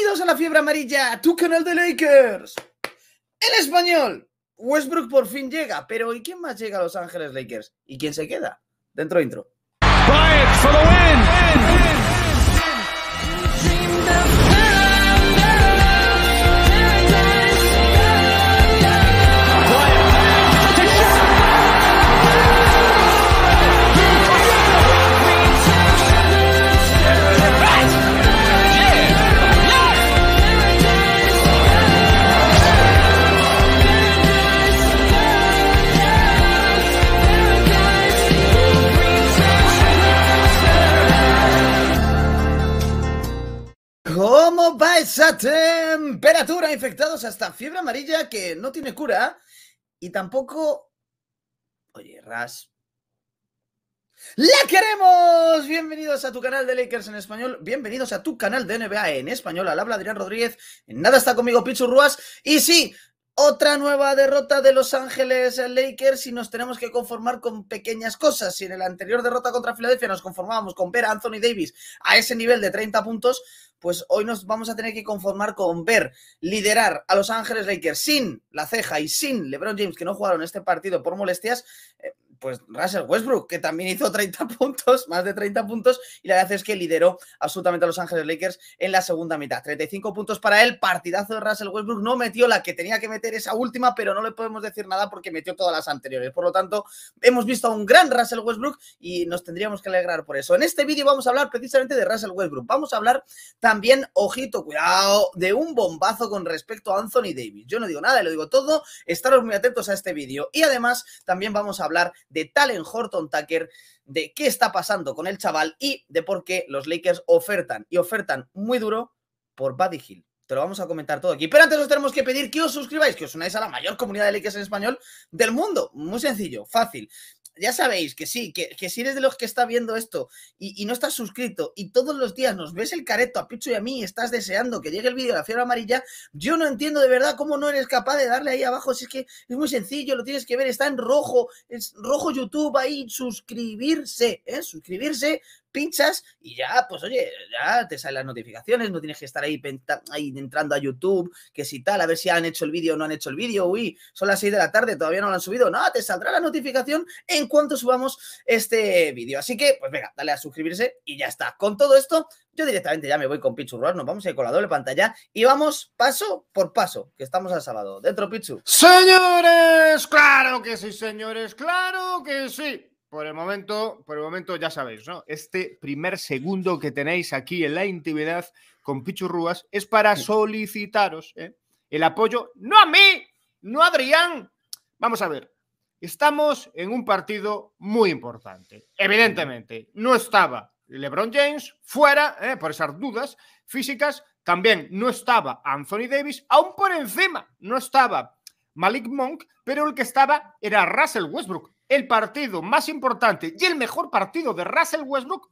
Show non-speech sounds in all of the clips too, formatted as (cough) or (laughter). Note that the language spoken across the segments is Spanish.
Bienvenidos a la fiebre amarilla, tu canal de Lakers. En español, Westbrook por fin llega, pero ¿y quién más llega a Los Ángeles Lakers? ¿Y quién se queda? Dentro intro. esa temperatura, infectados hasta fiebre amarilla que no tiene cura y tampoco... Oye, Ras. ¡La queremos! Bienvenidos a tu canal de Lakers en español, bienvenidos a tu canal de NBA en español, al habla Adrián Rodríguez, en nada está conmigo Pichu Ruas, y sí, otra nueva derrota de Los Ángeles Lakers y nos tenemos que conformar con pequeñas cosas. Si en la anterior derrota contra Filadelfia nos conformábamos con ver a Anthony Davis a ese nivel de 30 puntos, pues hoy nos vamos a tener que conformar con ver liderar a Los Ángeles Lakers sin la ceja y sin LeBron James, que no jugaron este partido por molestias. Eh, pues Russell Westbrook, que también hizo 30 (laughs) puntos, más de 30 puntos, y la verdad es que lideró absolutamente a Los Ángeles Lakers en la segunda mitad. 35 puntos para él, partidazo de Russell Westbrook, no metió la que tenía que meter esa última, pero no le podemos decir nada porque metió todas las anteriores. Por lo tanto, hemos visto a un gran Russell Westbrook y nos tendríamos que alegrar por eso. En este vídeo vamos a hablar precisamente de Russell Westbrook. Vamos a hablar también, ojito, cuidado, de un bombazo con respecto a Anthony Davis. Yo no digo nada, lo digo todo. Estaros muy atentos a este vídeo. Y además, también vamos a hablar de Talen Horton Tucker, de qué está pasando con el chaval y de por qué los Lakers ofertan y ofertan muy duro por Buddy Hill. Te lo vamos a comentar todo aquí. Pero antes os tenemos que pedir que os suscribáis, que os unáis a la mayor comunidad de Lakers en español del mundo. Muy sencillo, fácil ya sabéis que sí, que, que, si eres de los que está viendo esto y, no estás suscrito y todos los días nos ves el careto a Pichu y a mí y estás deseando que llegue el vídeo de la fiebre amarilla, yo no entiendo de verdad cómo no eres capaz de darle ahí abajo. Si es que es muy sencillo, lo tienes que ver, está en rojo, es rojo YouTube ahí, suscribirse, ¿eh? suscribirse pinchas y ya, pues oye, ya te salen las notificaciones, no tienes que estar ahí, ahí entrando a YouTube, que si tal, a ver si han hecho el vídeo o no han hecho el vídeo, uy, son las 6 de la tarde, todavía no lo han subido, no, te saldrá la notificación en cuanto subamos este vídeo. Así que, pues venga, dale a suscribirse y ya está. Con todo esto, yo directamente ya me voy con Pichu Roar, nos vamos a ir con la doble pantalla y vamos paso por paso, que estamos al sábado. Dentro, Pichu. Señores, claro que sí, señores, claro que sí por el momento, por el momento ya sabéis, ¿no? Este primer segundo que tenéis aquí en la intimidad con Pichurruas es para solicitaros ¿eh? el apoyo, no a mí, no a Adrián. Vamos a ver, estamos en un partido muy importante. Evidentemente, no estaba LeBron James fuera, ¿eh? por esas dudas físicas, también no estaba Anthony Davis, aún por encima no estaba Malik Monk, pero el que estaba era Russell Westbrook el partido más importante y el mejor partido de Russell Westbrook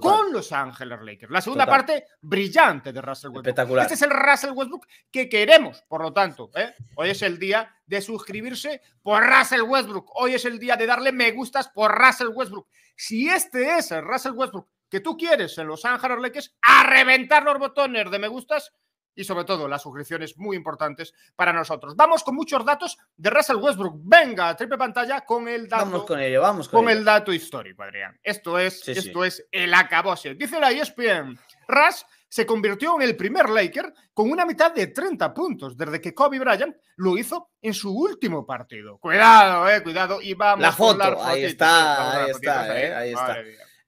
con Los Ángeles Lakers. La segunda parte brillante de Russell Westbrook. Espectacular. Este es el Russell Westbrook que queremos, por lo tanto. ¿eh? Hoy es el día de suscribirse por Russell Westbrook. Hoy es el día de darle me gustas por Russell Westbrook. Si este es el Russell Westbrook que tú quieres en Los Ángeles Lakers, a reventar los botones de me gustas y sobre todo las suscripciones muy importantes para nosotros. Vamos con muchos datos de Russell Westbrook. Venga, triple pantalla con el dato. Vamos con ello, vamos con, con el dato histórico, Adrián. Esto es, esto es el acabose. Dice la ESPN, Russ se convirtió en el primer Laker con una mitad de 30 puntos desde que Kobe Bryant lo hizo en su último partido. Cuidado, eh, cuidado y vamos. La foto, ahí está, ahí está, eh, ahí está.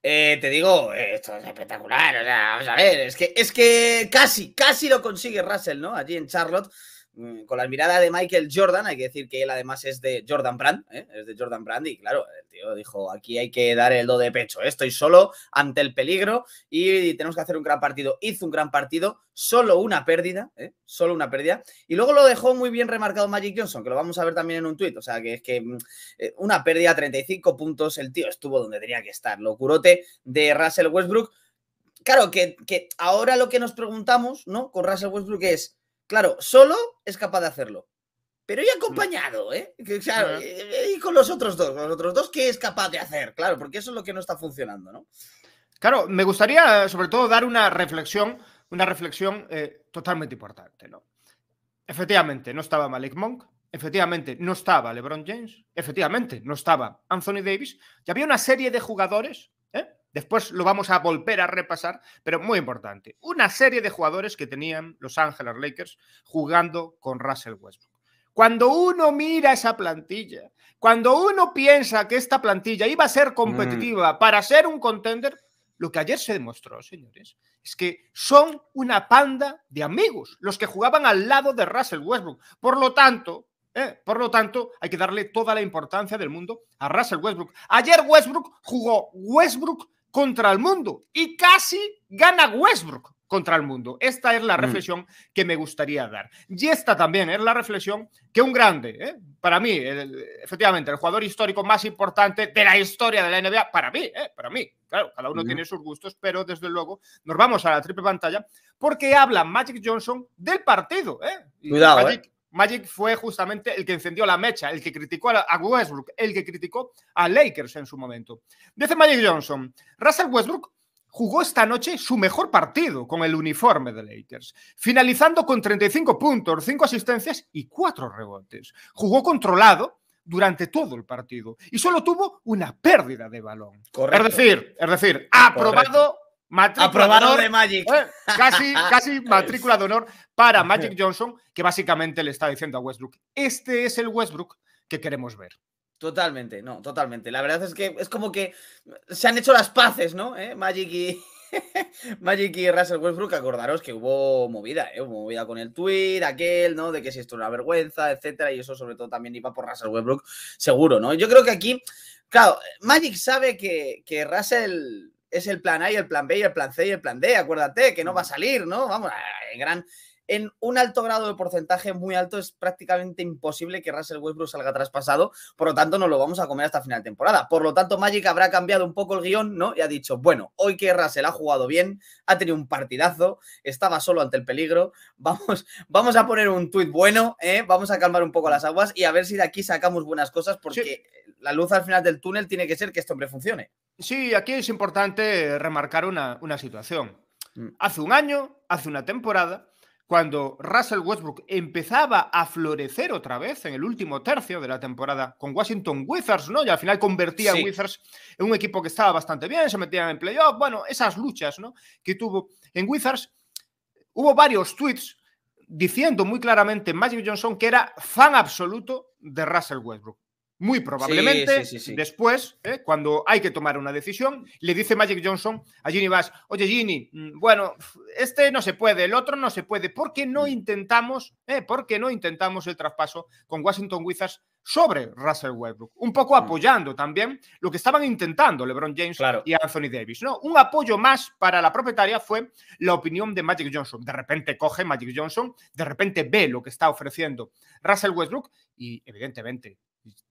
Eh, te digo, esto es espectacular. O sea, vamos a ver, es que, es que casi, casi lo consigue Russell, ¿no? Allí en Charlotte. Mm, con la mirada de Michael Jordan, hay que decir que él además es de Jordan Brand, ¿eh? es de Jordan Brand, y claro, el tío dijo, aquí hay que dar el do de pecho, ¿eh? estoy solo ante el peligro y tenemos que hacer un gran partido. Hizo un gran partido, solo una pérdida, ¿eh? solo una pérdida, y luego lo dejó muy bien remarcado Magic Johnson, que lo vamos a ver también en un tuit, o sea, que es que mm, una pérdida, a 35 puntos, el tío estuvo donde tenía que estar, locurote de Russell Westbrook. Claro, que, que ahora lo que nos preguntamos, ¿no? Con Russell Westbrook es Claro, solo es capaz de hacerlo. Pero y acompañado, ¿eh? ¿eh? y con los otros dos, los otros dos, ¿qué es capaz de hacer? Claro, porque eso es lo que no está funcionando, ¿no? Claro, me gustaría sobre todo dar una reflexión, una reflexión eh, totalmente importante, ¿no? Efectivamente, no estaba Malik Monk, efectivamente, no estaba LeBron James, efectivamente, no estaba Anthony Davis, y había una serie de jugadores Después lo vamos a volver a repasar, pero muy importante. Una serie de jugadores que tenían Los Ángeles Lakers jugando con Russell Westbrook. Cuando uno mira esa plantilla, cuando uno piensa que esta plantilla iba a ser mm. competitiva para ser un contender, lo que ayer se demostró, señores, es que son una panda de amigos los que jugaban al lado de Russell Westbrook. Por lo tanto, eh, por lo tanto, hay que darle toda la importancia del mundo a Russell Westbrook. Ayer Westbrook jugó Westbrook contra el mundo y casi gana Westbrook contra el mundo. Esta es la mm. reflexión que me gustaría dar. Y esta también es la reflexión que un grande, ¿eh? para mí, efectivamente, el jugador histórico más importante de la historia de la NBA, para mí, ¿eh? para mí, claro, cada uno tiene sus gustos, pero desde luego nos vamos a la triple pantalla porque habla Magic Johnson del partido. ¿eh? Cuidado, Magic fue justamente el que encendió la mecha, el que criticó a Westbrook, el que criticó a Lakers en su momento. Dice Magic Johnson, Russell Westbrook jugó esta noche su mejor partido con el uniforme de Lakers, finalizando con 35 puntos, 5 asistencias y 4 rebotes. Jugó controlado durante todo el partido y solo tuvo una pérdida de balón. Es decir, es decir, aprobado matrícula de, Magic. (laughs) casi, matrícula de honor para Magic Johnson, que básicamente le está diciendo a Westbrook, este es el Westbrook que queremos ver. Totalmente, no, totalmente. La verdad es que es como que se han hecho las paces, ¿no? ¿Eh? Magic y... (laughs) Magic y Russell Westbrook, acordaros que hubo movida, ¿eh? hubo movida con el tweet, aquel, ¿no? De que si esto es una vergüenza, etcétera, y eso sobre todo también iba por Russell Westbrook, seguro, ¿no? Yo creo que aquí, claro, Magic sabe que, que Russell es el plan A y el plan B y el plan C y el plan D, acuérdate que no va a mm. salir, ¿no? Vamos, en eh, gran, en un alto grado de porcentaje muy alto es prácticamente imposible que Russell Westbrook salga traspasado, por lo tanto no lo vamos a comer hasta final de temporada. Por lo tanto, Magic habrá cambiado un poco el guión, ¿no? Y ha dicho, bueno, hoy que Russell ha jugado bien, ha tenido un partidazo, estaba solo ante el peligro, vamos, (laughs) vamos a poner un tuit bueno, ¿eh? vamos a calmar un poco las aguas y a ver si de aquí sacamos buenas cosas porque la luz al final del túnel tiene que ser que este hombre funcione. Sí, aquí es importante remarcar una, una situación. Mm. Hace un año, hace una temporada, cuando Russell Westbrook empezaba a florecer otra vez en el último tercio de la temporada con Washington Wizards, ¿no? Y al final convertía a Wizards en un equipo que estaba bastante bien, se metían en playoff, bueno, esas luchas, ¿no? Que tuvo en Wizards. Hubo varios tweets diciendo muy claramente Magic Johnson que era fan absoluto de Russell Westbrook. Muy probablemente después, ¿eh? cuando hay que tomar una decisión, le dice Magic Johnson a Ginny Bass, oye Ginny, mm, bueno, este no se puede, el otro no se puede, ¿por qué no mm. intentamos, eh, ¿por qué no intentamos el traspaso con Washington Wizards sobre Russell Westbrook? Un poco mm. apoyando también lo que estaban intentando LeBron James y Anthony Davis. ¿no? Un apoyo más para la propietaria fue la opinión de Magic Johnson. De repente coge Magic Johnson, de repente ve lo que está ofreciendo Russell Westbrook y evidentemente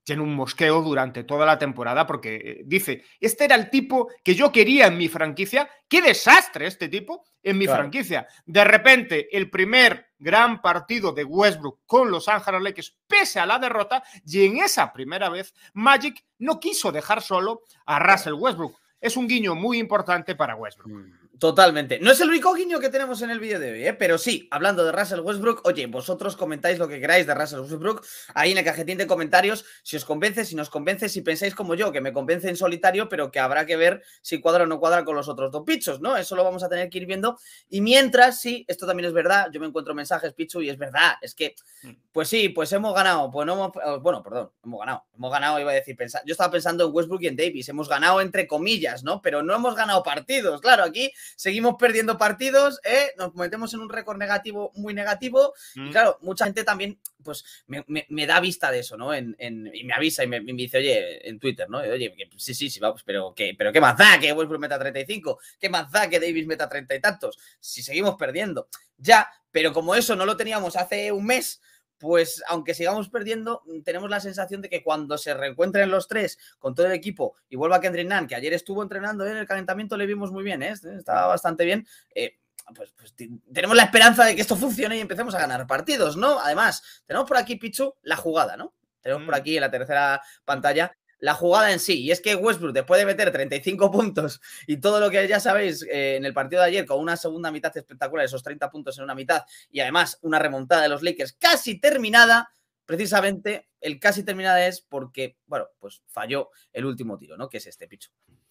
tiene un mosqueo durante toda la temporada porque eh, dice, este era el tipo que yo quería en mi franquicia, qué desastre este tipo en mi franquicia. De repente, el primer gran partido de Westbrook con los Ángeles Lakers, pese a la derrota, y en esa primera vez, Magic no quiso dejar solo a Russell Westbrook. Es un guiño muy importante para Westbrook. Mm. Totalmente. No es el único guiño que tenemos en el vídeo de hoy, ¿eh? pero sí, hablando de Russell Westbrook, oye, vosotros comentáis lo que queráis de Russell Westbrook ahí en el cajetín de comentarios, si os convence, si nos convence, si pensáis como yo, que me convence en solitario, pero que habrá que ver si cuadra o no cuadra con los otros dos pichos, ¿no? Eso lo vamos a tener que ir viendo. Y mientras, sí, esto también es verdad, yo me encuentro mensajes, Pichu, y es verdad, es que, mm. pues sí, pues hemos ganado, pues no hemos, eh, bueno, perdón, hemos ganado, hemos ganado, iba a decir, pensar, yo estaba pensando en Westbrook y en Davis, hemos ganado entre comillas, ¿no? Pero no hemos ganado partidos, claro, aquí seguimos perdiendo partidos, ¿eh? nos metemos en un récord negativo muy negativo. Y mm. claro, mucha gente también pues me, da vista de eso, ¿no? y me avisa y me, dice, oye, en Twitter, ¿no? oye, que, sí, sí, sí, vamos, pero qué pero qué más da que Westbrook meta 35, qué más da que Davis meta 30 y tantos, si seguimos perdiendo. Ya, pero como eso no lo teníamos hace un mes, pues aunque sigamos perdiendo, mm, tenemos la sensación de que cuando se reencuentren los tres con todo el equipo y vuelva Kendrick Nunn, que ayer estuvo entrenando en el calentamiento, le vimos muy bien, ¿eh? estaba bastante bien. Eh, pues, pues, tenemos la esperanza de que esto funcione y empecemos a ganar partidos, ¿no? Además, tenemos por aquí, Pichu, la jugada, ¿no? Tenemos por mm. aquí en la tercera pantalla la jugada en sí. Y es que Westbrook, después de meter 35 puntos y todo lo que ya sabéis eh, en el partido de ayer, con una segunda mitad espectacular, esos 30 puntos en una mitad, y además una remontada de los Lakers casi terminada, precisamente el casi terminada es porque, bueno, pues falló el último tiro, ¿no? Que es este picho.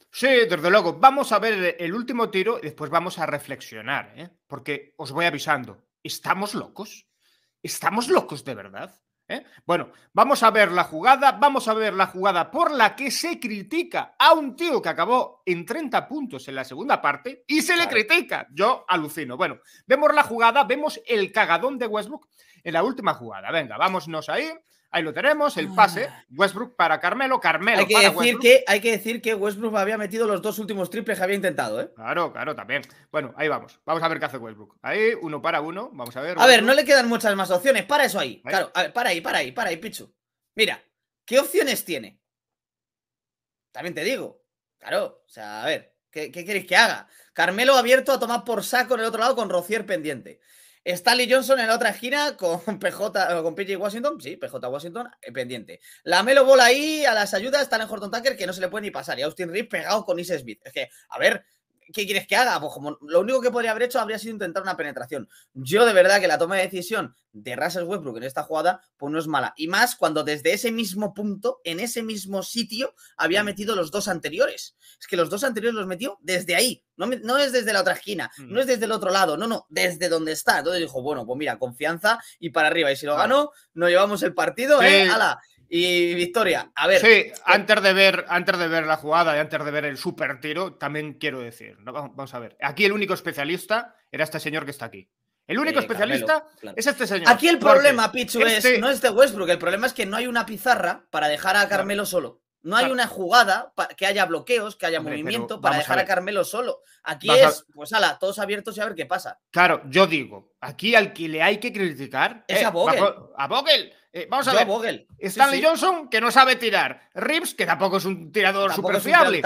Sí, desde luego. Vamos a ver el último tiro y después vamos a reflexionar, ¿eh? porque os voy avisando, estamos locos. Estamos locos de verdad. ¿eh? Bueno, vamos a ver la jugada, vamos a ver la jugada por la que se critica a un tío que acabó en 30 puntos en la segunda parte y se le critica. Yo alucino. Bueno, vemos la jugada, vemos el cagadón de Westbrook en la última jugada. Venga, vámonos ahí. Ahí lo tenemos, el pase. Ah. Westbrook para Carmelo, Carmelo hay que decir Que, hay que decir que Westbrook había metido los dos últimos triples que había intentado, ¿eh? Claro, claro, también. Bueno, ahí vamos. Vamos a ver qué hace Westbrook. Ahí, uno para uno. Vamos a ver. A ver, no le quedan muchas más opciones. Para eso ahí. Claro, a ver, para ahí, para ahí, para ahí, Pichu. Mira, ¿qué opciones tiene? También te digo. Claro, o sea, a ver, ¿qué, qué queréis que haga? Carmelo abierto a tomar por saco en el otro lado con Rocier pendiente. Stanley Johnson en la otra esquina con (laughs) PJ, eh, con Washington, sí, PJ Washington, eh, pendiente. La Melo Bola ahí a las ayudas, están en Horton Tucker que no se le puede ni pasar. Y Austin Reed pegado con Isaac Smith. Es que, a ver, ¿qué quieres que haga? Pues como lo único que podría haber hecho habría sido intentar una penetración. Yo de verdad que la toma de decisión de Rasas Westbrook en esta jugada, pues no es mala. Y más cuando desde ese mismo punto, en ese mismo sitio, había mm. metido los dos anteriores. Es que los dos anteriores los metió desde ahí. No, no es desde la otra esquina, no mm. es desde el otro lado, no, no, desde donde está. Entonces dijo, bueno, pues mira, confianza y para arriba. Y si lo ganó, nos llevamos el partido, ¿eh? ¡Hala! Y Victoria, a ver. Sí, eh, antes de ver, antes de ver la jugada y antes de ver el super tiro, también quiero decir, vamos a ver. Aquí el único especialista era este señor que está aquí. El único especialista es este señor. Aquí el problema, Pichu, es, este no es de Westbrook. El problema es que no hay una pizarra para dejar a Carmelo solo. No hay una jugada que haya bloqueos, que haya movimiento para dejar a, Carmelo solo. Aquí es, pues ala, todos abiertos y a ver qué pasa. Claro, yo digo, aquí al que le hay que criticar es a Vogel. A Vogel. Eh, vamos a ver. Stanley Johnson, que no sabe tirar. Rips, que tampoco es un tirador súper fiable.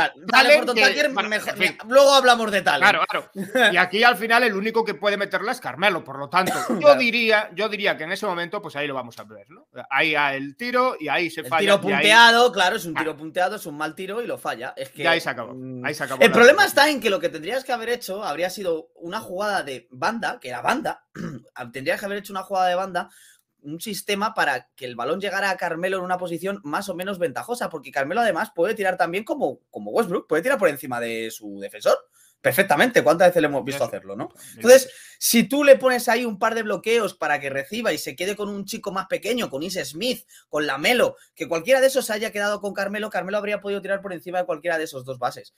Luego hablamos de tal. Claro, claro. (laughs) Y aquí al final el único que puede meterla es Carmelo. Por lo tanto, (laughs) yo diría, yo diría que en ese momento, pues ahí lo vamos a ver, ¿no? Ahí el tiro y ahí se el falla. Tiro punteado, claro, es un tiro ah. punteado, es un mal tiro y lo falla. Es y ahí se acabó. Mm, el problema está en que lo que tendrías que haber hecho habría sido una jugada de banda, que era banda. (clears throat) tendrías que haber hecho una jugada de banda un sistema para que el balón llegara a Carmelo en una posición más o menos ventajosa, porque Carmelo además puede tirar también como, como Westbrook, puede tirar por encima de su defensor perfectamente. ¿Cuántas veces le hemos visto este. hacerlo, no? Este. Entonces, si tú le pones ahí un par de bloqueos para que reciba y se quede con un chico más pequeño, con Is Smith, con Lamelo, que cualquiera de esos haya quedado con Carmelo, Carmelo habría podido tirar por encima de cualquiera de esos dos bases.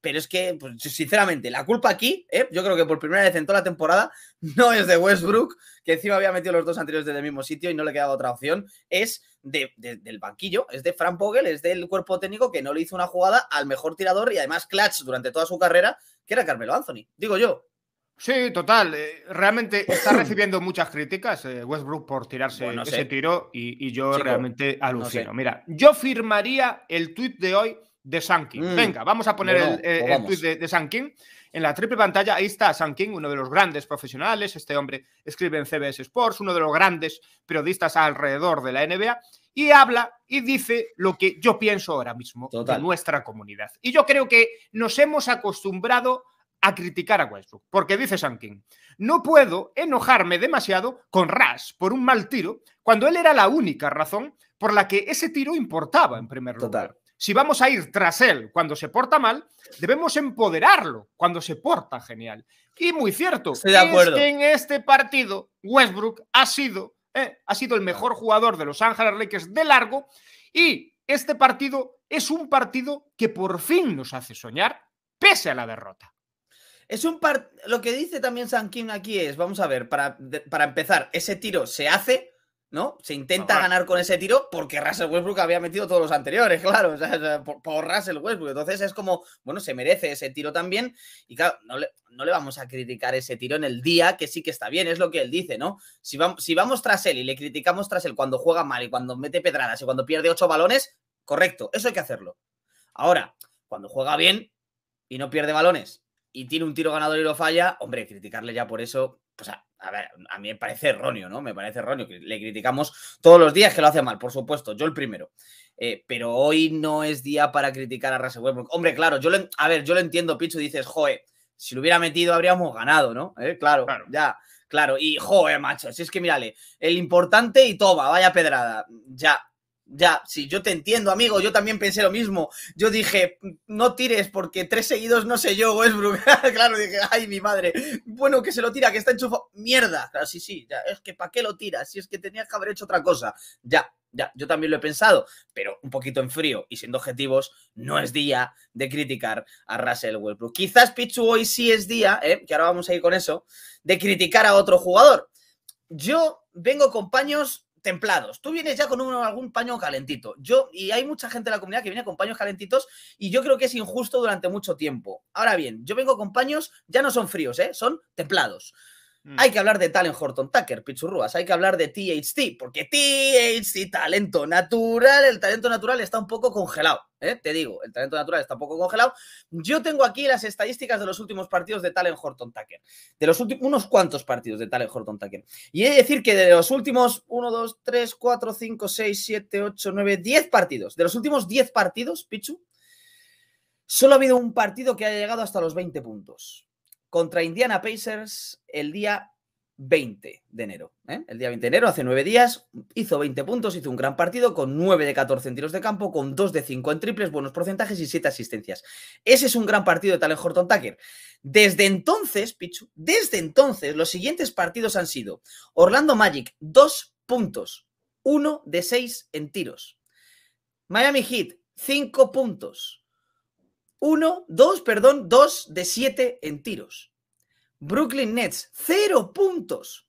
Pero es que, pues, sinceramente, la culpa aquí, ¿eh? yo creo que por primera vez en toda la temporada, (laughs) no es de Westbrook, que encima había metido los dos anteriores desde el mismo sitio y no le quedaba otra opción, es del banquillo, es de Frank Vogel, es del cuerpo técnico que no le hizo una jugada al mejor tirador y además clutch durante toda su carrera, que era Carmelo Anthony, digo yo. Sí, total. Eh, realmente está recibiendo muchas críticas eh, Westbrook por tirarse ese tiro y, yo realmente alucino. Mira, yo firmaría el tuit de hoy de Sankin. Mm. Venga, vamos a poner el, tweet de, Sankin. En la triple pantalla, ahí está Sankin, uno de los grandes profesionales. Este hombre escribe en CBS Sports, uno de los grandes periodistas alrededor de la NBA. Y habla y dice lo que yo pienso ahora mismo de nuestra comunidad. Y yo creo que nos hemos acostumbrado a criticar a Westbrook, porque dice Sankin, no puedo enojarme demasiado con Ras por un mal tiro, cuando él era la única razón por la que ese tiro importaba en primer lugar. Si vamos a ir tras él cuando se porta mal, debemos empoderarlo cuando se porta genial. Y muy cierto, Estoy en este partido Westbrook ha sido, eh, ha sido el mejor jugador de Los Ángeles Lakers de largo y este partido es un partido que por fin nos hace soñar pese a la derrota. Es un Lo que dice también Sankin aquí es, vamos a ver, para, para empezar, ese tiro se hace, ¿no? Se intenta ganar con ese tiro porque Russell Westbrook había metido todos los anteriores, (laughs) claro, o sea, por, Russell Westbrook. Entonces es como, bueno, se merece ese tiro también. Y claro, no le, vamos a criticar ese tiro en el día, que sí que está bien, es lo que él dice, ¿no? Si, vamos, si vamos tras él y le criticamos tras él cuando juega mal y cuando mete pedradas y cuando pierde ocho balones, correcto, eso hay que hacerlo. Ahora, cuando juega bien y no pierde balones y tiene un tiro ganador y lo falla, hombre, criticarle ya por eso, pues a ver, a mí me parece erróneo, ¿no? Me parece erróneo. que Le criticamos todos los días que lo hace mal, por supuesto, yo el primero. Eh, pero hoy no es día para criticar a Russell Hombre, claro, yo lo, a ver, yo lo entiendo, Pichu, dices, joe, si lo hubiera metido habríamos ganado, ¿no? Eh, claro, claro, ya, claro. Y joe, macho, si es que mírale, el importante y toma, vaya pedrada, ya. Ya, sí, yo te entiendo, amigo. Yo también pensé lo mismo. Yo dije, no tires porque tres seguidos no sé yo, Westbrook. (laughs) claro, dije, ay, mi madre. Bueno, que se lo tira, que está enchufado. Mierda. Claro, sí, sí, ya. Es que ¿para qué lo tiras? Si es que tenías que haber hecho otra cosa. Ya, ya, yo también lo he pensado, pero un poquito en frío y siendo objetivos, no es día de criticar a Russell Westbrook. Quizás Pichu hoy sí es día, ¿eh? que ahora vamos a ir con eso, de criticar a otro jugador. Yo vengo con paños templados. Tú vienes ya con algún paño calentito. Yo, y hay mucha gente en la comunidad que viene con paños calentitos y yo creo que es injusto durante mucho tiempo. Ahora bien, yo vengo con paños, ya no son fríos, ¿eh? son templados. Mm. Hay que hablar de Talen Horton Tucker, Pichurrúas. Hay que hablar de THT, porque THT, talento natural, el talento natural está un poco congelado. ¿eh? Te digo, el talento natural está un poco congelado. Yo tengo aquí las estadísticas de los últimos partidos de Talent Horton Tucker. De los últimos, unos cuantos partidos de Talen Horton Tucker. Y he de decir que de los últimos 1, 2, 3, 4, 5, 6, 7, 8, 9, 10 partidos. De los últimos 10 partidos, Pichu, solo ha habido un partido que haya llegado hasta los 20 puntos contra Indiana Pacers el día 20 de enero. ¿eh? El día 20 de enero, hace nueve días, hizo 20 puntos, hizo un gran partido con 9 de 14 en tiros de campo, con 2 de 5 en triples, buenos porcentajes y 7 asistencias. Ese es un gran partido de Talen Horton Tucker. Desde entonces, Pichu, desde entonces, los siguientes partidos han sido Orlando Magic, 2 puntos, 1 de 6 en tiros. Miami Heat, 5 puntos, 1, 2, perdón, 2 de 7 en tiros. Brooklyn Nets, 0 puntos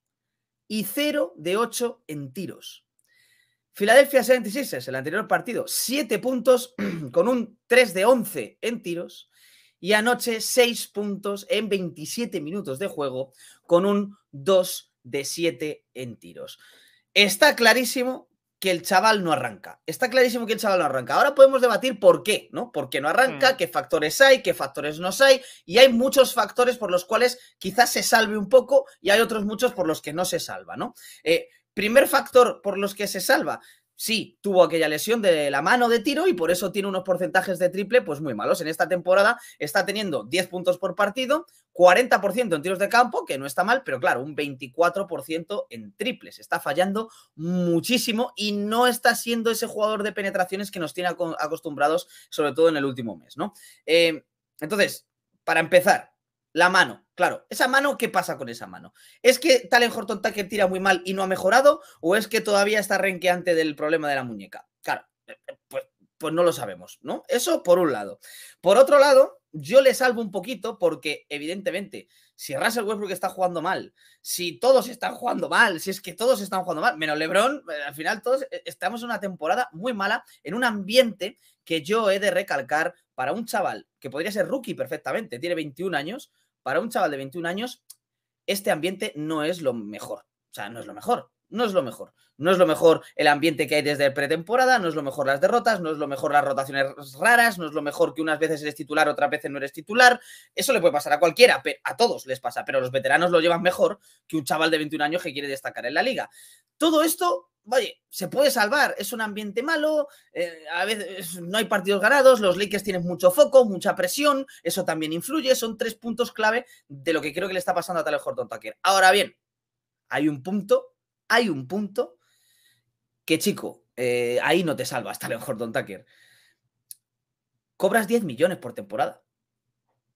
y 0 de 8 en tiros. Philadelphia 76ers, el anterior partido, 7 puntos (clears throat) con un 3 de 11 en tiros. Y anoche 6 puntos en 27 minutos de juego con un 2 de 7 en tiros. Está clarísimo que el chaval no arranca. Está clarísimo que el chaval no arranca. Ahora podemos debatir por qué, ¿no? ¿Por qué no arranca? Hmm. ¿Qué factores hay? ¿Qué factores no hay? Y hay muchos factores por los cuales quizás se salve un poco y hay otros muchos por los que no se salva, ¿no? Eh, primer factor por los que se salva, sí, tuvo aquella lesión de la mano de tiro y por eso tiene unos porcentajes de triple pues muy malos. En esta temporada está teniendo 10 puntos por partido, 40% en tiros de campo, que no está mal, pero claro, un 24% en triples. Está fallando muchísimo y no está siendo ese jugador de penetraciones que nos tiene acostumbrados, sobre todo en el último mes, ¿no? Eh, entonces, para empezar, la mano. Claro, esa mano, ¿qué pasa con esa mano? ¿Es que Talen Horton Tucker tira muy mal y no ha mejorado? ¿O es que todavía está renqueante del problema de la muñeca? Claro, eh, pues, pues no lo sabemos, ¿no? Eso por un lado. Por otro lado, yo le salvo un poquito porque, evidentemente, si Russell Westbrook está jugando mal, si todos están jugando mal, si es que todos están jugando mal, menos LeBron, eh, al final todos eh, estamos en una temporada muy mala, en un ambiente que yo he de recalcar para un chaval que podría ser rookie perfectamente, tiene 21 años, para un chaval de 21 años, este ambiente no es lo mejor. O sea, no es lo mejor no es lo mejor. No es lo mejor el ambiente que hay desde pretemporada, no es lo mejor las derrotas, no es lo mejor las rotaciones raras, no es lo mejor que unas veces eres titular, otras veces no eres titular. Eso le puede pasar a cualquiera, a todos les pasa, pero los veteranos lo llevan mejor que un chaval de 21 años que quiere destacar en la liga. Todo esto, oye, se puede salvar, es un ambiente malo, eh, a veces no hay partidos ganados, los Lakers tienen mucho foco, mucha presión, eso también influye, son tres puntos clave de lo que creo que le está pasando a tal Horton Tucker. Ahora bien, hay un punto hay un punto que, chico, eh, ahí no te salva hasta lo mejor Don Tucker. Cobras 10 millones por temporada.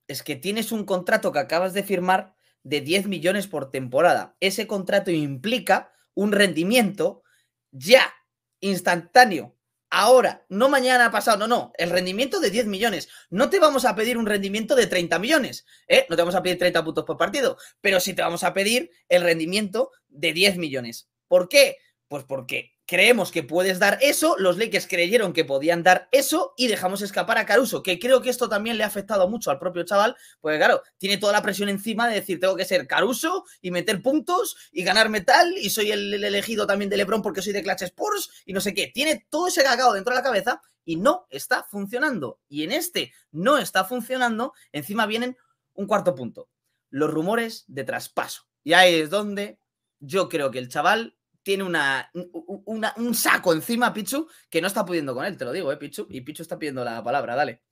Es que tienes un contrato que acabas de firmar de 10 millones por temporada. Ese contrato implica un rendimiento ya instantáneo ahora, no mañana pasado, no, no, el rendimiento de 10 millones. No te vamos a pedir un rendimiento de 30 millones, ¿eh? No te vamos a pedir 30 puntos por partido, pero sí te vamos a pedir el rendimiento de 10 millones. ¿Por qué? Pues porque creemos que puedes dar eso, los Lakers creyeron que podían dar eso y dejamos escapar a Caruso, que creo que esto también le ha afectado mucho al propio chaval, porque claro, tiene toda la presión encima de decir, tengo que ser Caruso y meter puntos y ganar metal y soy el, elegido también de LeBron porque soy de Clash Sports y no sé qué. Tiene todo ese cagado dentro de la cabeza y no está funcionando. Y en este no está funcionando, encima vienen un cuarto punto, los rumores de traspaso. Y ahí es donde yo creo que el chaval tiene una, un saco encima, Pichu, que no está pudiendo con él, te lo digo, ¿eh, Pichu? Y Pichu está pidiendo la palabra, dale.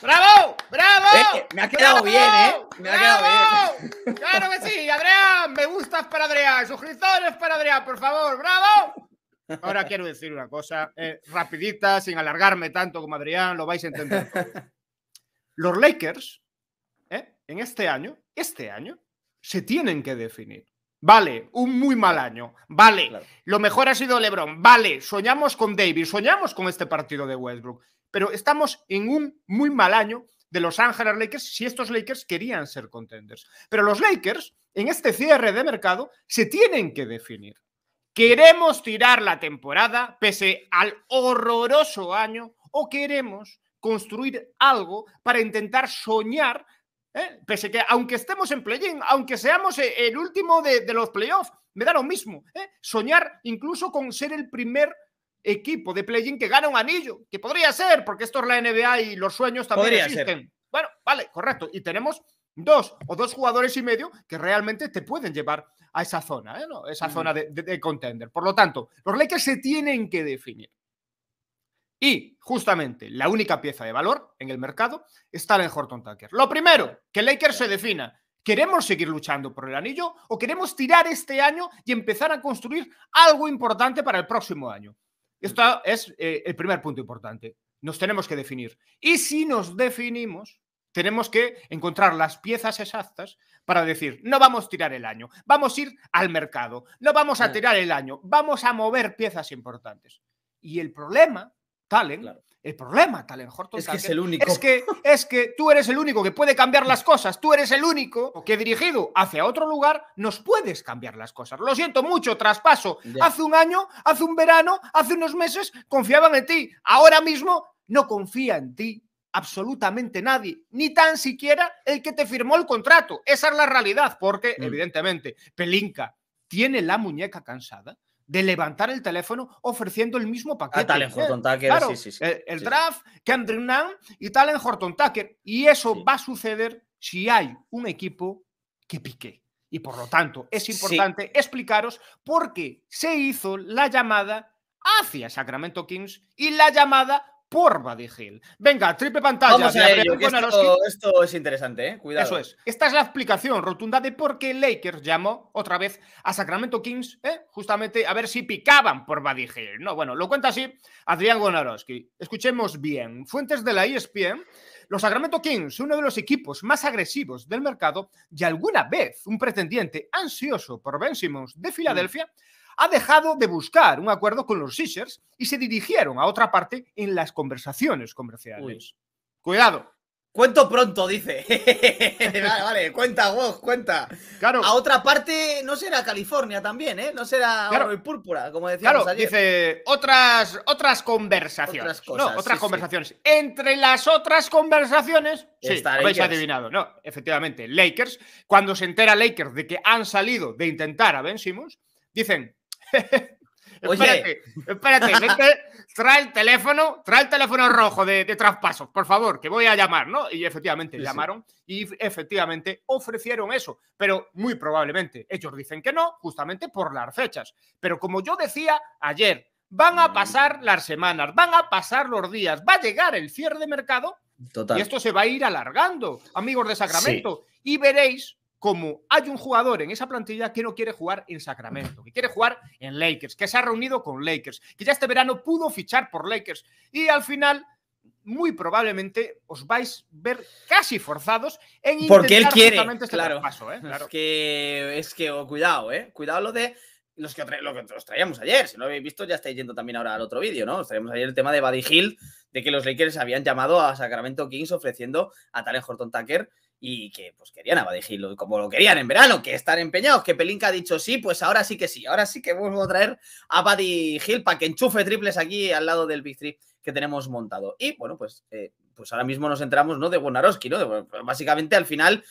¡Bravo! ¡Bravo! Eh, me ha quedado bien, ¿eh? Me ha quedado bien. ¡Claro que sí! ¡Adrián! ¡Me gustas para Adrián! ¡Suscriptores para Adrián, por favor! ¡Bravo! Ahora quiero decir una cosa, eh, rapidita, sin alargarme tanto como Adrián, lo vais a entender. Los Lakers, eh, en este año, este año, se tienen que definir. Vale, un muy mal año. Vale, lo mejor ha sido LeBron. Vale, soñamos con David, soñamos con este partido de Westbrook. Pero estamos en un muy mal año de Los Ángeles Lakers si estos Lakers querían ser contenders. Pero los Lakers, en este cierre de mercado, se tienen que definir. ¿Queremos tirar la temporada pese al horroroso año o queremos construir algo para intentar soñar ¿Eh? Pese que, aunque estemos en play-in, aunque seamos eh, el último de, los playoffs, me da lo mismo. ¿eh? Soñar incluso con ser el primer equipo de play-in que gana un anillo, que podría ser, porque esto es la NBA y los sueños también existen. Bueno, vale, correcto. Y tenemos dos o dos jugadores y medio que realmente te pueden llevar a esa zona, ¿eh? esa zona de, de contender. Por lo tanto, los Lakers se tienen que definir. Y justamente la única pieza de valor en el mercado está en Horton Tucker. Lo primero, que Laker se defina. ¿Queremos seguir luchando por el anillo o queremos tirar este año y empezar a construir algo importante para el próximo año? Esto es eh, el primer punto importante. Nos tenemos que definir. Y si nos definimos, tenemos que encontrar las piezas exactas para decir, no vamos a tirar el año, vamos a ir al mercado, no vamos a mm. tirar el año, vamos a mover piezas importantes. Y el problema Talen. El problema, Talen Horton. Es que que, tú eres el único que puede cambiar las cosas. Tú eres el único que dirigido hacia otro lugar nos puedes cambiar las cosas. Lo siento mucho, traspaso. Hace un año, hace un verano, hace unos meses confiaban en ti. Ahora mismo no confía en ti absolutamente nadie, ni tan siquiera el que te firmó el contrato. Esa es la realidad, porque mm. evidentemente Pelinka tiene la muñeca cansada de levantar el teléfono ofreciendo el mismo ah, paquete. tal en Horton eh, Tucker, El, el draft, Kendrick Nunn y Talen Horton Tucker. Y eso va a suceder si hay un equipo que pique. Y por lo tanto, es importante explicaros por qué se hizo la llamada hacia Sacramento Kings y la llamada por vadigil Venga, triple pantalla. Vamos esto, es interesante, eh, cuidado. Eso es. Esta es la explicación rotunda de por qué Lakers llamó otra vez a Sacramento Kings, ¿eh? justamente a ver si picaban por Buddy No, bueno, lo cuenta así Adrián Gonarowski. Escuchemos bien. Fuentes de la ESPN. Los Sacramento Kings, uno de los equipos más agresivos del mercado y alguna vez un pretendiente ansioso por Ben Simmons de mm. Filadelfia, ha dejado de buscar un acuerdo con los Sixers y se dirigieron a otra parte en las conversaciones comerciales. Cuidado. Cuento pronto, dice. (laughs) vale, vale, cuenta, vos, cuenta. Claro. A otra parte no será California también, ¿eh? No será púrpura, como decíamos claro, dice otras, otras conversaciones. Otras cosas, otras conversaciones. Entre las otras conversaciones, sí, habéis adivinado, ¿no? Efectivamente, Lakers, cuando se entera Lakers de que han salido de intentar a Ben Simmons, dicen, (laughs) espérate, espérate, trae el teléfono, trae el teléfono rojo de, traspasos, por favor, que voy a llamar, ¿no? Y efectivamente llamaron y efectivamente ofrecieron eso, pero muy probablemente ellos dicen que no, justamente por las fechas. Pero como yo decía ayer, van a mm. pasar las semanas, van a pasar los días, va a llegar el cierre de mercado y esto se va a ir alargando, amigos de Sacramento, y veréis como hay un jugador en esa plantilla que no quiere jugar en Sacramento, que quiere jugar en Lakers, que se ha reunido con Lakers, que ya este verano pudo fichar por Lakers y al final muy probablemente os vais a ver casi forzados en intentar porque él quiere este claro. Paso, ¿eh? es que es que oh, cuidado ¿eh? cuidado lo de los que, lo que os traíamos ayer si no lo habéis visto ya estáis yendo también ahora al otro vídeo no os traíamos ayer el tema de Buddy Hill de que los Lakers habían llamado a Sacramento Kings ofreciendo a Talen Horton Tucker y que pues querían a Hill como lo querían en verano, que están empeñados, que Pelinka ha dicho sí, pues ahora sí que sí, ahora sí que vuelvo a traer a Buddy Hill para que enchufe triples aquí al lado del Big Three que tenemos montado. Y bueno, pues, eh, pues ahora mismo nos entramos, ¿no? De Wonarowski, ¿no? básicamente al final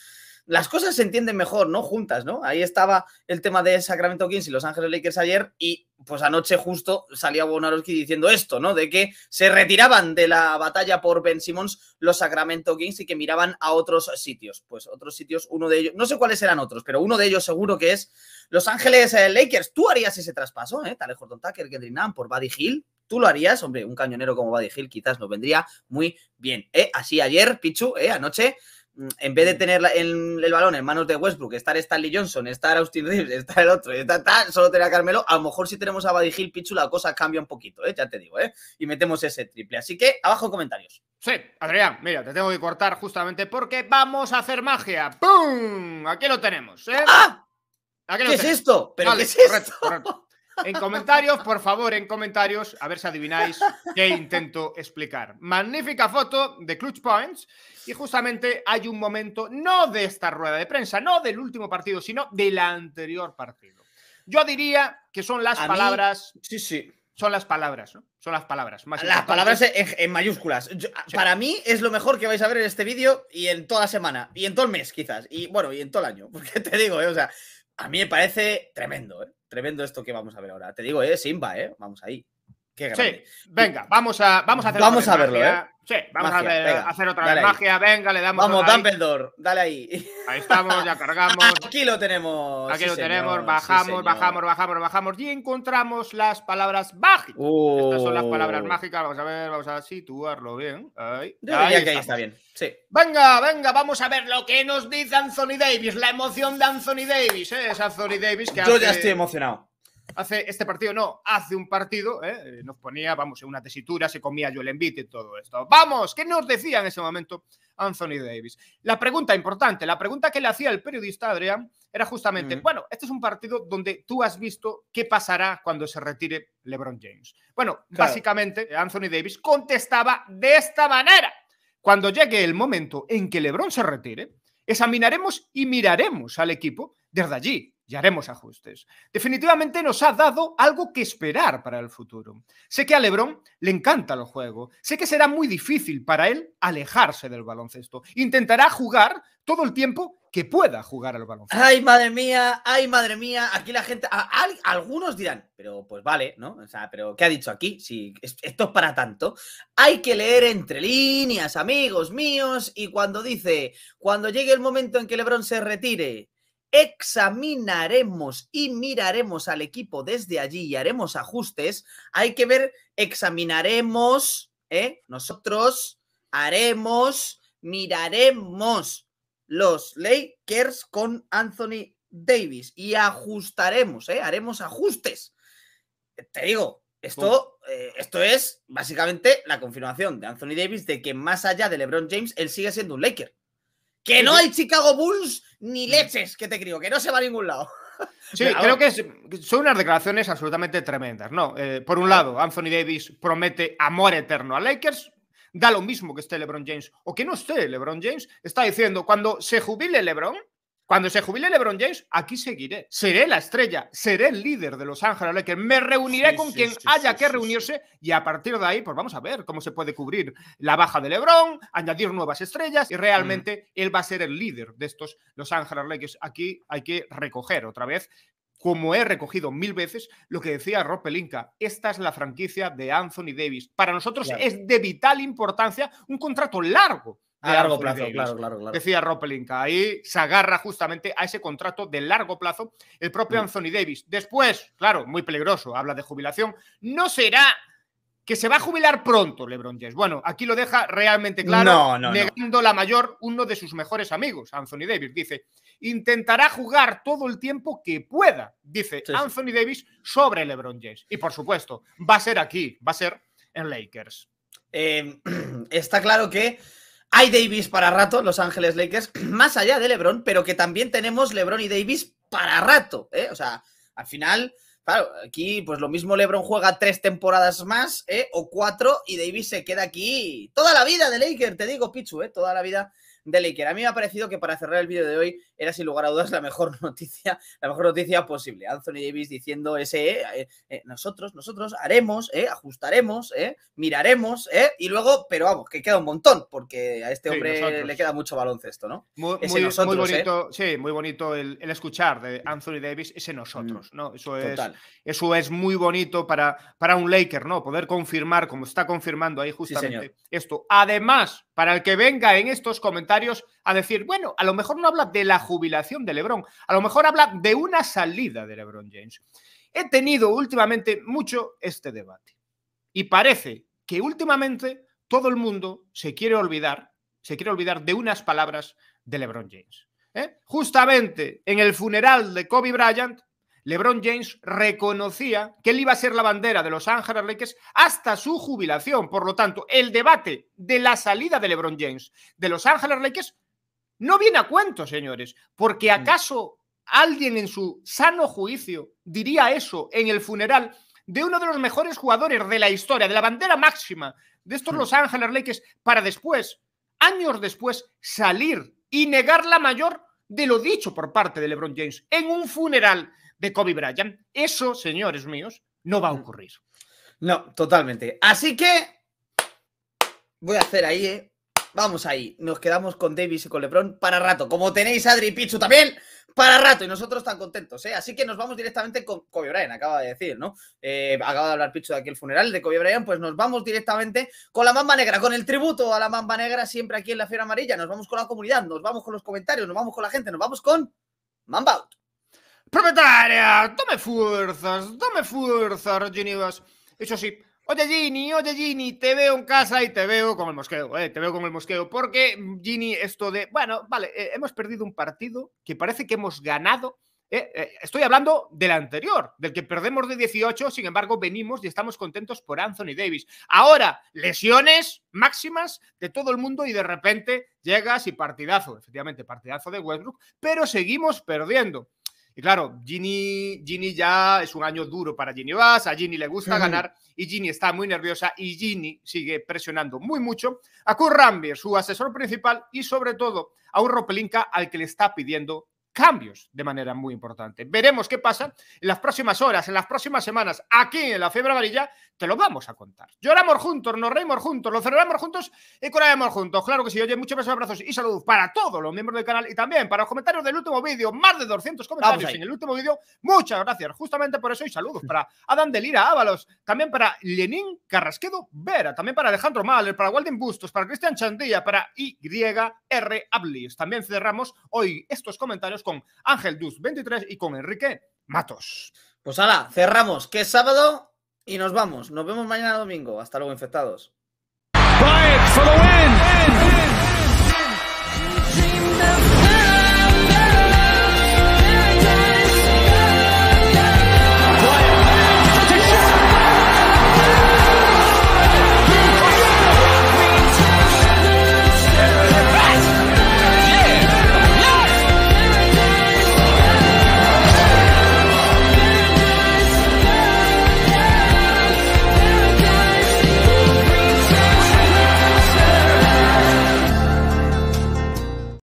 las cosas se entienden mejor, ¿no? Juntas, ¿no? Ahí estaba el tema de Sacramento Kings y Los Ángeles Lakers ayer y pues anoche justo salía Wojnarowski diciendo esto, ¿no? De que se retiraban de la batalla por Ben Simmons los Sacramento Kings y que miraban a otros sitios. Pues otros sitios, uno de ellos, no sé cuáles eran otros, pero uno de ellos seguro que es Los Ángeles eh, Lakers. Tú harías ese traspaso, ¿eh? Tal Horton Tucker, Kendrick Nunn por Buddy Hill. Tú lo harías, hombre, un cañonero como Buddy Hill quizás nos vendría muy bien, ¿eh? Así ayer, Pichu, ¿eh? Anoche en vez de tener el, balón en manos de Westbrook, estar Stanley Johnson, estar Austin Reeves, estar el otro, solo tener a Carmelo, a lo mejor si tenemos a Badigil Pichu la cosa cambia un poquito, ¿eh? ya te digo, ¿eh? y metemos ese triple. Así que abajo comentarios. Sí, Adrián, mira, te tengo que cortar justamente porque vamos a hacer magia. ¡Pum! Aquí lo tenemos. ¿eh? ¡Ah! ¿Qué es esto? ¿Pero qué es esto? En comentarios, por favor, en comentarios, a ver si adivináis qué intento explicar. Magnífica foto de Clutch Points y justamente hay un momento, no de esta rueda de prensa, no del último partido, sino del anterior partido. Yo diría que son las palabras... sí, sí. Son las palabras, ¿no? Son las palabras. Más las palabras en, mayúsculas. Para mí es lo mejor que vais a ver en este vídeo y en toda semana, y en todo el mes quizás, y bueno, y en todo el año, (laughs) porque te digo, ¿eh? o sea... A mí me parece tremendo, ¿eh? Tremendo esto que vamos a ver ahora. Te digo, ¿eh? Simba, ¿eh? Vamos ahí. Sí, venga, vamos a, vamos a Vamos a verlo, ¿eh? Sí, vamos a, hacer, otra vez magia. Venga, le damos. Vamos, Dumbledore, dale ahí. Ahí estamos, ya cargamos. (laughs) Aquí lo tenemos. Aquí lo tenemos. Bajamos, bajamos, bajamos, bajamos. Y encontramos las palabras mágicas. Estas son las uh. palabras mágicas. Vamos a ver, vamos a situarlo bien. Ahí, está bien. Sí. Venga, venga, vamos a ver lo que nos dice Anthony Davis. La emoción de Anthony Davis, ¿eh? Es Anthony Davis que Yo ya estoy emocionado hace este partido, no, hace un partido, ¿eh? Eh, nos ponía, vamos, en una tesitura, se comía yo el envite y todo esto. Vamos, ¿qué nos decía en ese momento Anthony Davis? La pregunta importante, la pregunta que le hacía el periodista Adrián era justamente, bueno, este es un partido donde tú has visto qué pasará cuando se retire LeBron James. Bueno, básicamente Anthony Davis contestaba de esta manera. Cuando llegue el momento en que LeBron se retire, examinaremos y miraremos al equipo desde allí, y haremos ajustes. Definitivamente nos ha dado algo que esperar para el futuro. Sé que a Lebron le encanta el juego, sé que será muy difícil para él alejarse del baloncesto. Intentará jugar todo el tiempo que pueda jugar al baloncesto. Ay, madre mía, ay, madre mía, aquí la gente, algunos dirán, pero pues vale, ¿no? O sea, pero ¿qué ha dicho aquí? esto es para tanto. Hay que leer entre líneas, amigos míos, y cuando dice, cuando llegue el momento en que Lebron se retire, examinaremos y miraremos al equipo desde allí y haremos ajustes. Hay que ver, examinaremos, ¿eh? nosotros haremos, miraremos los Lakers con Anthony Davis y ajustaremos, ¿eh? haremos ajustes. Te digo, esto, eh, esto es básicamente la confirmación de Anthony Davis de que más allá de LeBron James, él sigue siendo un Laker. Que no hay Chicago Bulls ni mm. leches que te creo, que no se va a ningún lado. Sí, creo que son unas declaraciones absolutamente tremendas, ¿no? Eh, por un lado, Anthony Davis promete amor eterno a Lakers. Da lo mismo que esté LeBron James o que no esté LeBron James. Está diciendo, cuando se jubile LeBron, cuando se jubile LeBron James, aquí seguiré. Seré la estrella, seré el líder de Los Ángeles Lakers. Me reuniré con quien haya que reunirse y a partir de ahí, pues vamos a ver cómo se puede cubrir la baja de LeBron, añadir nuevas estrellas y realmente mm. él va a ser el líder de estos Los Ángeles Lakers. Aquí hay que recoger otra vez como he recogido mil veces, lo que decía Rob Pelinka, esta es la franquicia de Anthony Davis. Para nosotros es de vital importancia un contrato largo a largo plazo, claro, claro, claro. Decía Ropelinka, Ahí se agarra justamente a ese contrato de largo plazo el propio mm. Anthony Davis. Después, claro, muy peligroso, habla de jubilación. No será que se va a jubilar pronto LeBron James. Bueno, aquí lo deja realmente claro, negando la mayor uno de sus mejores amigos, Anthony Davis. Dice, intentará jugar todo el tiempo que pueda, dice Anthony Davis sobre LeBron James. Y por supuesto, va a ser aquí, va a ser en Lakers. Eh, (clears throat) está claro que hay Davis para rato, Los Ángeles Lakers, (clears throat) más allá de LeBron, pero que también tenemos LeBron y Davis para rato. ¿eh? O sea, al final, claro, aquí pues lo mismo LeBron juega tres temporadas más ¿eh? o cuatro y Davis se queda aquí toda la vida de Lakers, te digo, Pichu, ¿eh? toda la vida de Laker. A mí me ha parecido que para cerrar el vídeo de hoy era sin lugar a dudas la mejor (laughs) noticia, la mejor noticia posible. Anthony Davis diciendo ese, eh, eh, eh, nosotros, nosotros haremos, ajustaremos, miraremos, y luego, pero vamos, que queda un montón, porque a este hombre le queda mucho esto, ¿no? Muy, muy bonito, sí, muy bonito el, escuchar de Anthony Davis, ese nosotros, mm, ¿no? Eso es, eso es muy bonito para, para un Laker, ¿no? Poder confirmar, como está confirmando ahí justamente esto. Además, para el que venga en estos comentarios a decir, bueno, a lo mejor no habla de la jubilación de Lebron, a lo mejor habla de una salida de Lebron James. He tenido últimamente mucho este debate y parece que últimamente todo el mundo se quiere olvidar, se quiere olvidar de unas palabras de LeBron James. ¿eh? Justamente en el funeral de Kobe Bryant, LeBron James reconocía que él iba a ser la bandera de los Ángeles Lakers hasta su jubilación. Por lo tanto, el debate de la salida de LeBron James de los Ángeles Lakers no viene a cuento, señores, porque acaso alguien en su sano juicio diría eso en el funeral de uno de los mejores jugadores de la historia, de la bandera máxima de estos Los Ángeles Lakers, para después, años después, salir y negar la mayor de lo dicho por parte de LeBron James en un funeral de Kobe Bryant. Eso, señores míos, no va a ocurrir. No, totalmente. Así que voy a hacer ahí, ¿eh? Vamos ahí. Nos quedamos con Davis y con LeBron para rato. Como tenéis Adri y Pichu también, para rato. Y nosotros tan contentos, ¿eh? Así que nos vamos directamente con Kobe Bryant, acaba de decir, ¿no? Eh, acaba de hablar Pichu de aquí el funeral de Kobe Bryant. Pues nos vamos directamente con la mamba negra, con el tributo a la mamba negra siempre aquí en la Fiera Amarilla. Nos vamos con la comunidad, nos vamos con los comentarios, nos vamos con la gente, nos vamos con Mamba Propietaria, dame fuerzas, dame fuerzas, Ginivas. Eso sí, Oye Ginny, oye Gini, te veo en casa y te veo con el mosqueo, eh, te veo con el mosqueo, porque Gini, esto de, bueno, vale, eh, hemos perdido un partido que parece que hemos ganado, eh, eh, estoy hablando del anterior, del que perdemos de 18, sin embargo venimos y estamos contentos por Anthony Davis. Ahora, lesiones máximas de todo el mundo y de repente llegas y partidazo, efectivamente partidazo de Westbrook, pero seguimos perdiendo. Y claro, Ginny, Ginny ya es un año duro para Ginny Bass, a Ginny le gusta ganar y Ginny está muy nerviosa y Ginny sigue presionando muy mucho a Kurt su asesor principal y sobre todo a un Ropelinka al que le está pidiendo cambios de manera muy importante. Veremos qué pasa en las próximas horas, en las próximas semanas, aquí en la Fiebre Amarilla, te lo vamos a contar. Lloramos juntos, nos reímos juntos, lo celebramos juntos y corremos juntos. Claro que sí, oye, muchos besos, abrazos y saludos para todos los miembros del canal y también para los comentarios del último vídeo, más de 200 comentarios en el último vídeo. Muchas gracias, justamente por eso y saludos para Adán Delira Lira Ábalos, también para Lenín Carrasquedo Vera, también para Alejandro Mahler, para Walden Bustos, para Cristian Chandilla, para YR Ablis. También cerramos hoy estos comentarios con Ángel Duz, 23, y con Enrique Matos. Pues ala, cerramos, que es sábado y nos vamos. Nos vemos mañana domingo. Hasta luego, infectados.